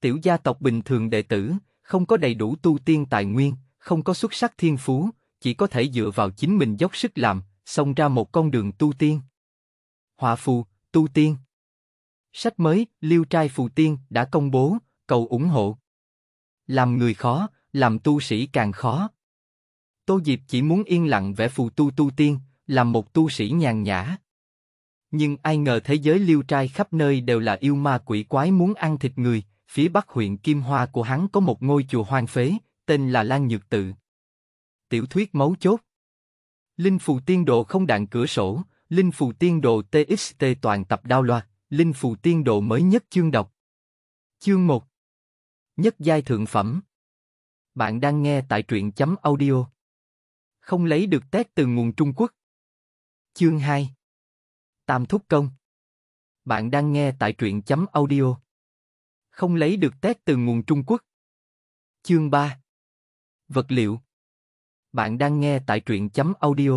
tiểu gia tộc bình thường đệ tử, không có đầy đủ tu tiên tài nguyên, không có xuất sắc thiên phú, chỉ có thể dựa vào chính mình dốc sức làm, xông ra một con đường tu tiên. hòa phù, tu tiên. Sách mới, Liêu trai phù tiên đã công bố, cầu ủng hộ. Làm người khó, làm tu sĩ càng khó. Tô Diệp chỉ muốn yên lặng vẽ phù tu tu tiên, làm một tu sĩ nhàn nhã. Nhưng ai ngờ thế giới Liêu trai khắp nơi đều là yêu ma quỷ quái muốn ăn thịt người, phía bắc huyện Kim Hoa của hắn có một ngôi chùa hoang phế, tên là Lan Nhược Tự. Tiểu thuyết mấu chốt Linh phù tiên độ không đạn cửa sổ, Linh phù tiên độ TXT toàn tập đao loa Linh phù tiên độ mới nhất chương đọc. Chương 1 Nhất giai thượng phẩm Bạn đang nghe tại truyện chấm audio Không lấy được tét từ nguồn Trung Quốc Chương 2 Tam Thúc Công Bạn đang nghe tại truyện chấm audio không lấy được test từ nguồn Trung Quốc. Chương 3 Vật liệu Bạn đang nghe tại truyện chấm audio.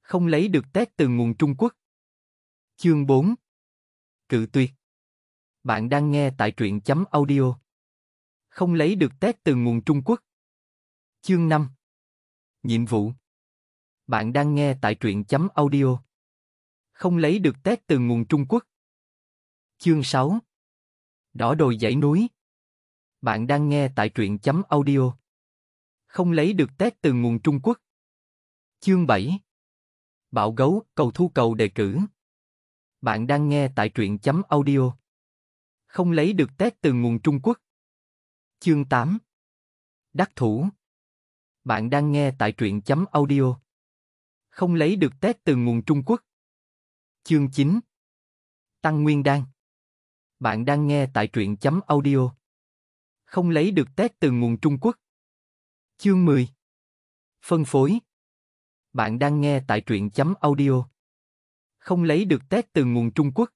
Không lấy được test từ nguồn Trung Quốc. Chương 4 Cự tuyệt Bạn đang nghe tại truyện chấm audio. Không lấy được test từ nguồn Trung Quốc. Chương 5 Nhiệm vụ Bạn đang nghe tại truyện chấm audio. Không lấy được test từ nguồn Trung Quốc. Chương 6 đỏ đồi dãy núi. Bạn đang nghe tại truyện chấm audio. Không lấy được tét từ nguồn Trung Quốc. Chương 7 Bạo gấu, cầu thu cầu đề cử. Bạn đang nghe tại truyện chấm audio. Không lấy được tét từ nguồn Trung Quốc. Chương 8 Đắc thủ Bạn đang nghe tại truyện chấm audio. Không lấy được tét từ nguồn Trung Quốc. Chương 9 Tăng Nguyên Đan bạn đang nghe tại truyện chấm audio. Không lấy được test từ nguồn Trung Quốc. Chương 10 Phân phối Bạn đang nghe tại truyện chấm audio. Không lấy được test từ nguồn Trung Quốc.